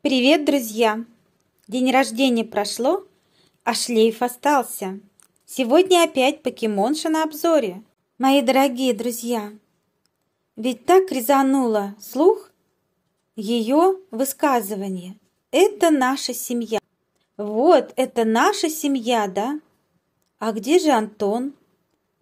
Привет, друзья! День рождения прошло, а шлейф остался. Сегодня опять покемонша на обзоре. Мои дорогие друзья, ведь так резануло слух ее высказывание. Это наша семья. Вот, это наша семья, да? А где же Антон?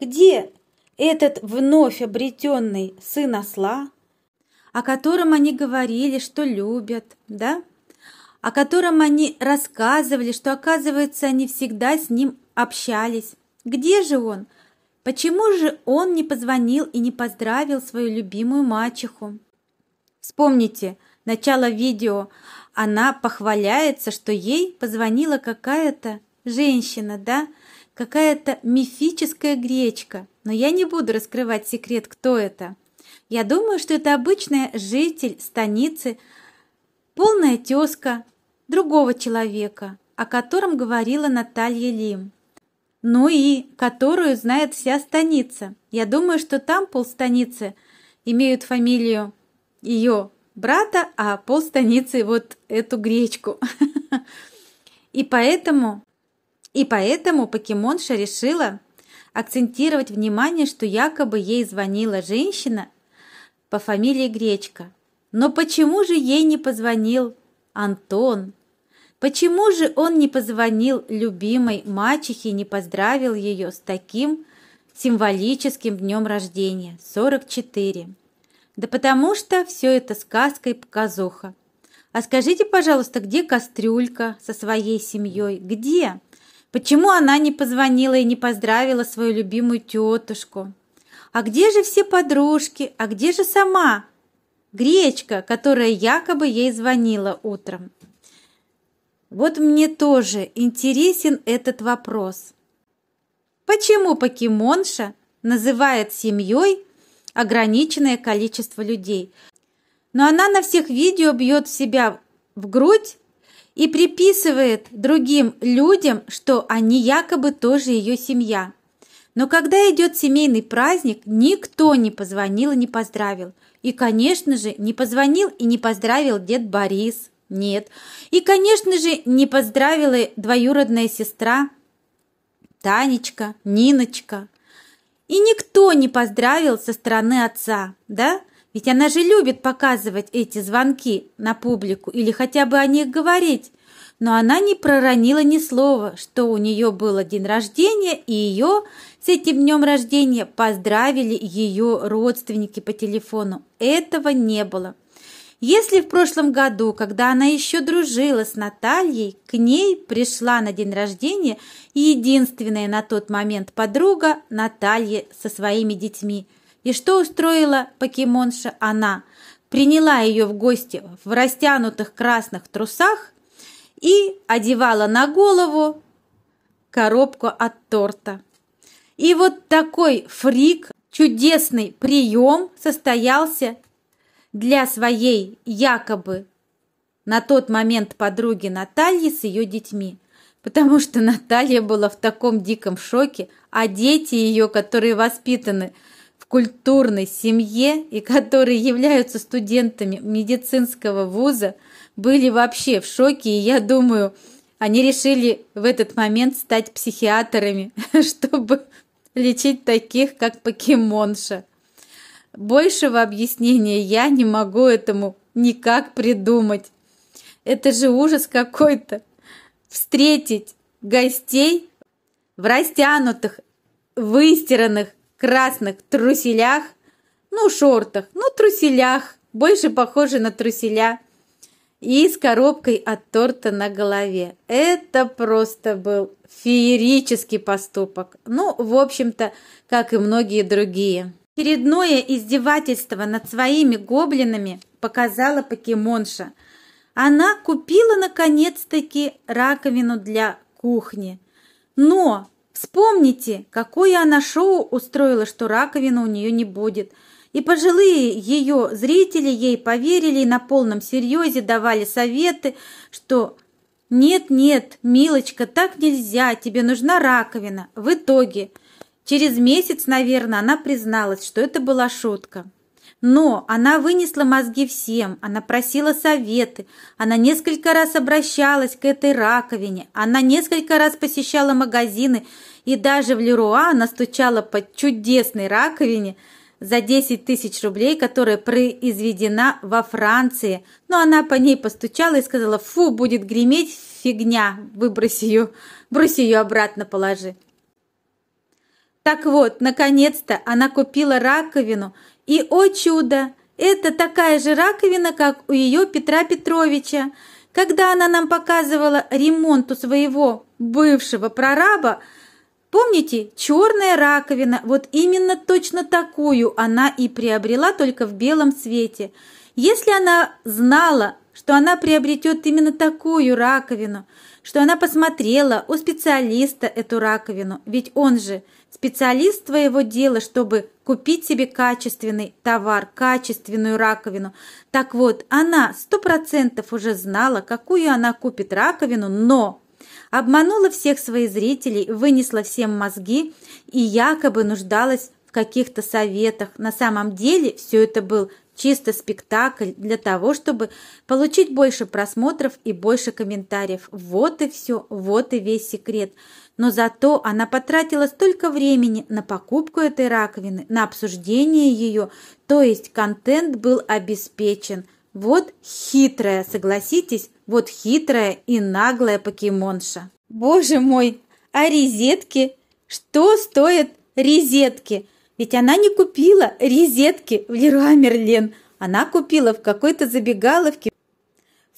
Где этот вновь обретенный сын осла? о котором они говорили, что любят, да? О котором они рассказывали, что, оказывается, они всегда с ним общались. Где же он? Почему же он не позвонил и не поздравил свою любимую мачеху? Вспомните начало видео. Она похваляется, что ей позвонила какая-то женщина, да? Какая-то мифическая гречка. Но я не буду раскрывать секрет, кто это – я думаю, что это обычная житель станицы, полная тезка другого человека, о котором говорила Наталья Лим. Ну и которую знает вся станица. Я думаю, что там полстаницы имеют фамилию ее брата, а полстаницы вот эту гречку. И поэтому, и поэтому покемонша решила, акцентировать внимание, что якобы ей звонила женщина по фамилии Гречка. Но почему же ей не позвонил Антон? Почему же он не позвонил любимой мачехе и не поздравил ее с таким символическим днем рождения, 44? Да потому что все это сказка и показуха. А скажите, пожалуйста, где кастрюлька со своей семьей? Где? Почему она не позвонила и не поздравила свою любимую тетушку? А где же все подружки? А где же сама? Гречка, которая якобы ей звонила утром. Вот мне тоже интересен этот вопрос. Почему покемонша называет семьей ограниченное количество людей? Но она на всех видео бьет себя в грудь и приписывает другим людям, что они якобы тоже ее семья. Но когда идет семейный праздник, никто не позвонил и не поздравил. И, конечно же, не позвонил и не поздравил дед Борис. Нет. И, конечно же, не поздравила двоюродная сестра Танечка, Ниночка. И никто не поздравил со стороны отца, да? Ведь она же любит показывать эти звонки на публику или хотя бы о них говорить. Но она не проронила ни слова, что у нее был день рождения, и ее с этим днем рождения поздравили ее родственники по телефону. Этого не было. Если в прошлом году, когда она еще дружила с Натальей, к ней пришла на день рождения единственная на тот момент подруга Наталья со своими детьми – и что устроила покемонша она? Приняла ее в гости в растянутых красных трусах и одевала на голову коробку от торта. И вот такой фрик, чудесный прием состоялся для своей якобы на тот момент подруги Натальи с ее детьми, потому что Наталья была в таком диком шоке, а дети ее, которые воспитаны – в культурной семье и которые являются студентами медицинского вуза, были вообще в шоке, и я думаю, они решили в этот момент стать психиатрами, чтобы лечить таких, как покемонша. Большего объяснения я не могу этому никак придумать. Это же ужас какой-то. Встретить гостей в растянутых, выстиранных красных труселях, ну, шортах, ну, труселях, больше похоже на труселя, и с коробкой от торта на голове. Это просто был феерический поступок. Ну, в общем-то, как и многие другие. Очередное издевательство над своими гоблинами показала покемонша. Она купила наконец-таки раковину для кухни. Но Вспомните, какое она шоу устроила, что раковины у нее не будет. И пожилые ее зрители ей поверили и на полном серьезе давали советы, что «Нет-нет, милочка, так нельзя, тебе нужна раковина». В итоге, через месяц, наверное, она призналась, что это была шутка. Но она вынесла мозги всем, она просила советы, она несколько раз обращалась к этой раковине, она несколько раз посещала магазины, и даже в Леруа настучала по чудесной раковине за 10 тысяч рублей, которая произведена во Франции. Но она по ней постучала и сказала, фу, будет греметь фигня, выброси ее, брось ее обратно положи. Так вот, наконец-то она купила раковину, и, о чудо, это такая же раковина, как у ее Петра Петровича. Когда она нам показывала ремонт у своего бывшего прораба, Помните, черная раковина, вот именно точно такую она и приобрела только в белом цвете. Если она знала, что она приобретет именно такую раковину, что она посмотрела у специалиста эту раковину, ведь он же специалист твоего дела, чтобы купить себе качественный товар, качественную раковину. Так вот, она сто процентов уже знала, какую она купит раковину, но обманула всех своих зрителей, вынесла всем мозги и якобы нуждалась в каких-то советах. На самом деле все это был чисто спектакль для того, чтобы получить больше просмотров и больше комментариев. Вот и все, вот и весь секрет. Но зато она потратила столько времени на покупку этой раковины, на обсуждение ее, то есть контент был обеспечен – вот хитрая, согласитесь, вот хитрая и наглая покемонша. Боже мой, а резетки? Что стоят резетки? Ведь она не купила резетки в Леруа Мерлен. Она купила в какой-то забегаловке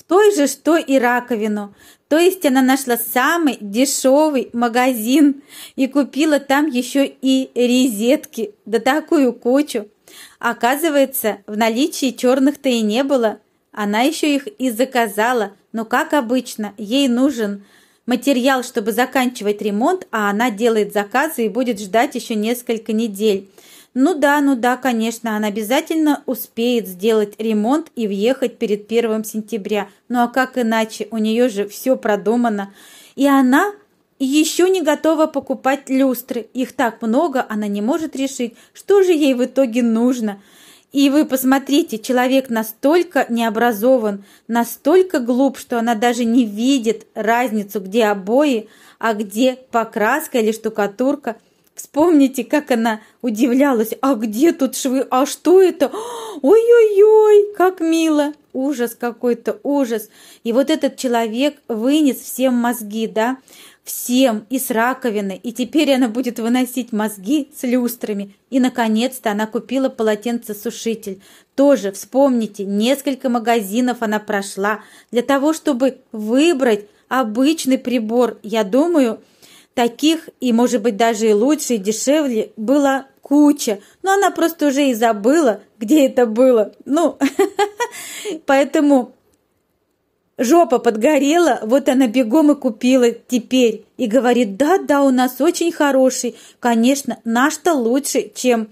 в той же, что и раковину. То есть она нашла самый дешевый магазин и купила там еще и резетки, да такую кучу. Оказывается, в наличии черных-то и не было. Она еще их и заказала, но, как обычно, ей нужен материал, чтобы заканчивать ремонт, а она делает заказы и будет ждать еще несколько недель. Ну да, ну да, конечно, она обязательно успеет сделать ремонт и въехать перед первым сентября. Ну а как иначе, у нее же все продумано. И она еще не готова покупать люстры. Их так много, она не может решить, что же ей в итоге нужно. И вы посмотрите, человек настолько необразован, настолько глуп, что она даже не видит разницу, где обои, а где покраска или штукатурка – Вспомните, как она удивлялась. «А где тут швы? А что это? Ой-ой-ой, как мило!» Ужас какой-то, ужас. И вот этот человек вынес всем мозги, да? Всем, и с раковины. И теперь она будет выносить мозги с люстрами. И, наконец-то, она купила полотенцесушитель. Тоже, вспомните, несколько магазинов она прошла для того, чтобы выбрать обычный прибор. Я думаю, Таких, и, может быть, даже и лучше, и дешевле, было куча, но она просто уже и забыла, где это было. Ну, поэтому жопа подгорела, вот она бегом и купила теперь. И говорит, да-да, у нас очень хороший, конечно, наш-то лучше, чем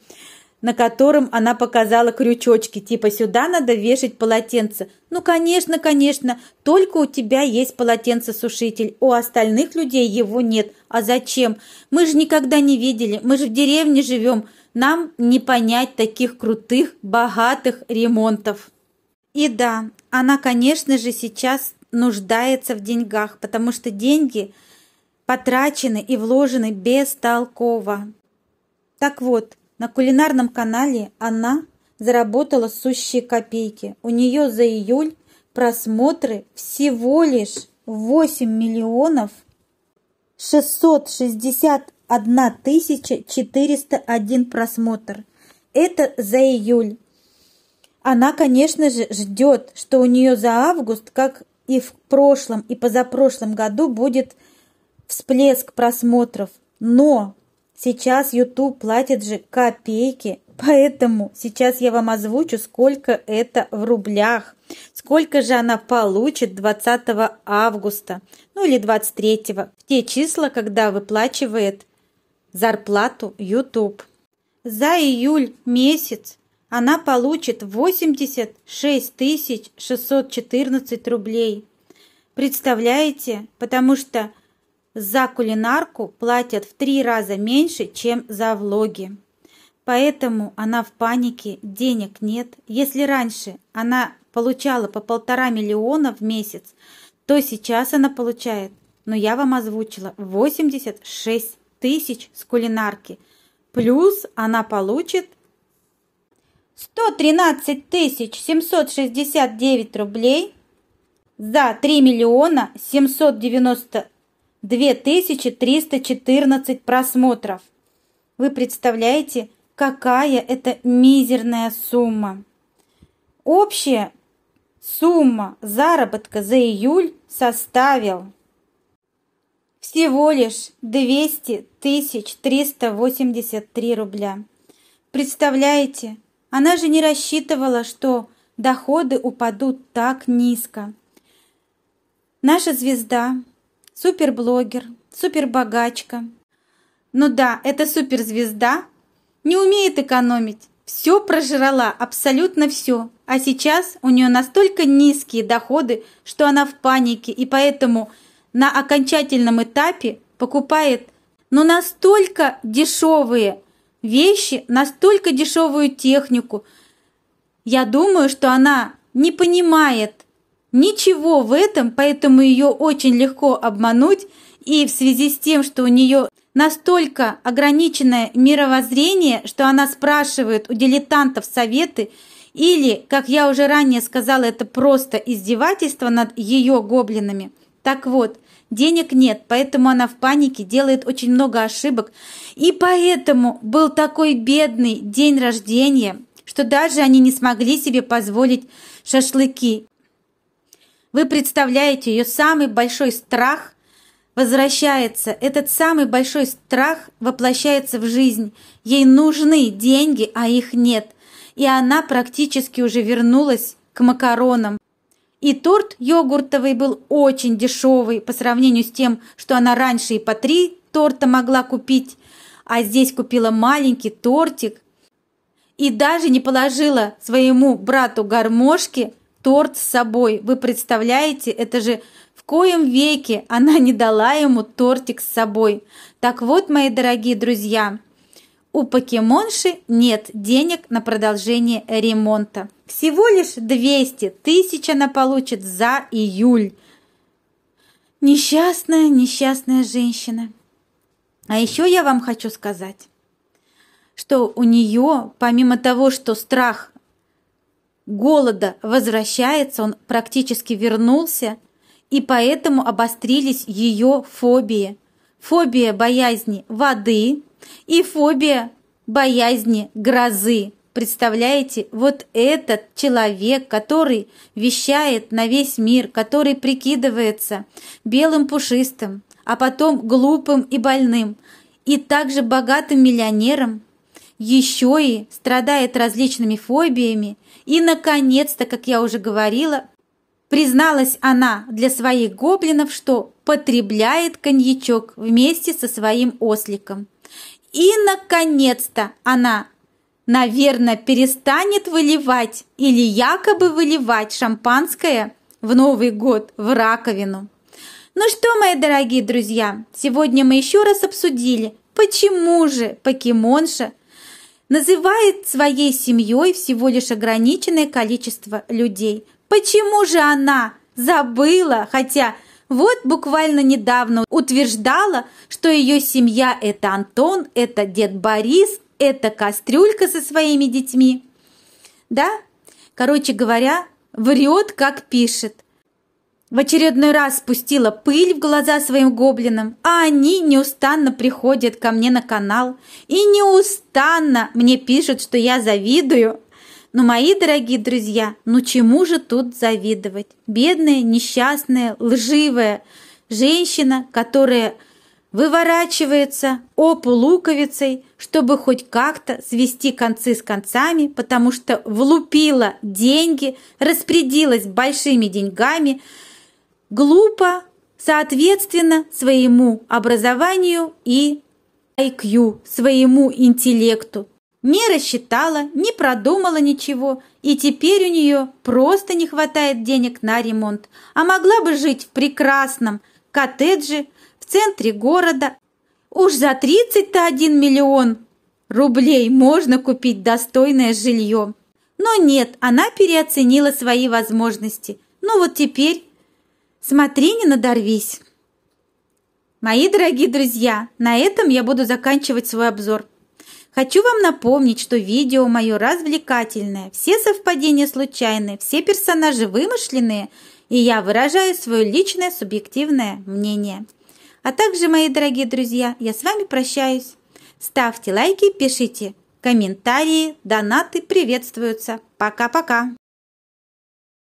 на котором она показала крючочки, типа «сюда надо вешать полотенце». «Ну, конечно, конечно, только у тебя есть полотенцесушитель, у остальных людей его нет. А зачем? Мы же никогда не видели, мы же в деревне живем, нам не понять таких крутых, богатых ремонтов». И да, она, конечно же, сейчас нуждается в деньгах, потому что деньги потрачены и вложены бестолково. Так вот, на кулинарном канале она заработала сущие копейки. У нее за июль просмотры всего лишь 8 миллионов 661 тысяча 401 просмотр. Это за июль. Она, конечно же, ждет, что у нее за август, как и в прошлом, и позапрошлом году будет всплеск просмотров. Но Сейчас YouTube платит же копейки, поэтому сейчас я вам озвучу, сколько это в рублях. Сколько же она получит 20 августа, ну или 23, в те числа, когда выплачивает зарплату YouTube. За июль месяц она получит 86 614 рублей. Представляете? Потому что за кулинарку платят в три раза меньше, чем за влоги. Поэтому она в панике, денег нет. Если раньше она получала по полтора миллиона в месяц, то сейчас она получает, но ну, я вам озвучила, 86 тысяч с кулинарки. Плюс она получит 113 тысяч 769 рублей за 3 миллиона 790 2314 просмотров. Вы представляете, какая это мизерная сумма. Общая сумма заработка за июль составил всего лишь 200 383 рубля. Представляете, она же не рассчитывала, что доходы упадут так низко. Наша звезда суперблогер, супербогачка. Ну да, это суперзвезда. Не умеет экономить. Все прожрала, абсолютно все. А сейчас у нее настолько низкие доходы, что она в панике, и поэтому на окончательном этапе покупает ну настолько дешевые вещи, настолько дешевую технику. Я думаю, что она не понимает, Ничего в этом, поэтому ее очень легко обмануть, и в связи с тем, что у нее настолько ограниченное мировоззрение, что она спрашивает у дилетантов советы, или, как я уже ранее сказала, это просто издевательство над ее гоблинами. Так вот, денег нет, поэтому она в панике делает очень много ошибок. И поэтому был такой бедный день рождения, что даже они не смогли себе позволить шашлыки. Вы представляете, ее самый большой страх возвращается. Этот самый большой страх воплощается в жизнь. Ей нужны деньги, а их нет. И она практически уже вернулась к макаронам. И торт йогуртовый был очень дешевый по сравнению с тем, что она раньше и по три торта могла купить, а здесь купила маленький тортик и даже не положила своему брату гармошки торт с собой. Вы представляете, это же в коем веке она не дала ему тортик с собой. Так вот, мои дорогие друзья, у покемонши нет денег на продолжение ремонта. Всего лишь 200 тысяч она получит за июль. Несчастная, несчастная женщина. А еще я вам хочу сказать, что у нее, помимо того, что страх голода возвращается, он практически вернулся, и поэтому обострились ее фобии. Фобия боязни воды и фобия боязни грозы. Представляете, вот этот человек, который вещает на весь мир, который прикидывается белым пушистым, а потом глупым и больным, и также богатым миллионером, еще и страдает различными фобиями, и, наконец-то, как я уже говорила, призналась она для своих гоблинов, что потребляет коньячок вместе со своим осликом. И, наконец-то, она, наверное, перестанет выливать или якобы выливать шампанское в Новый год в раковину. Ну что, мои дорогие друзья, сегодня мы еще раз обсудили, почему же покемонша называет своей семьей всего лишь ограниченное количество людей. Почему же она забыла, хотя вот буквально недавно утверждала, что ее семья – это Антон, это дед Борис, это кастрюлька со своими детьми. Да? Короче говоря, врет, как пишет. В очередной раз спустила пыль в глаза своим гоблинам, а они неустанно приходят ко мне на канал и неустанно мне пишут, что я завидую. Но, мои дорогие друзья, ну чему же тут завидовать? Бедная, несчастная, лживая женщина, которая выворачивается опу луковицей, чтобы хоть как-то свести концы с концами, потому что влупила деньги, распорядилась большими деньгами – глупо, соответственно, своему образованию и IQ, своему интеллекту. Не рассчитала, не продумала ничего, и теперь у нее просто не хватает денег на ремонт, а могла бы жить в прекрасном коттедже в центре города. Уж за 31 миллион рублей можно купить достойное жилье. Но нет, она переоценила свои возможности. Ну вот теперь Смотри, не надорвись. Мои дорогие друзья, на этом я буду заканчивать свой обзор. Хочу вам напомнить, что видео мое развлекательное, все совпадения случайны, все персонажи вымышленные, и я выражаю свое личное субъективное мнение. А также, мои дорогие друзья, я с вами прощаюсь. Ставьте лайки, пишите комментарии, донаты приветствуются. Пока-пока!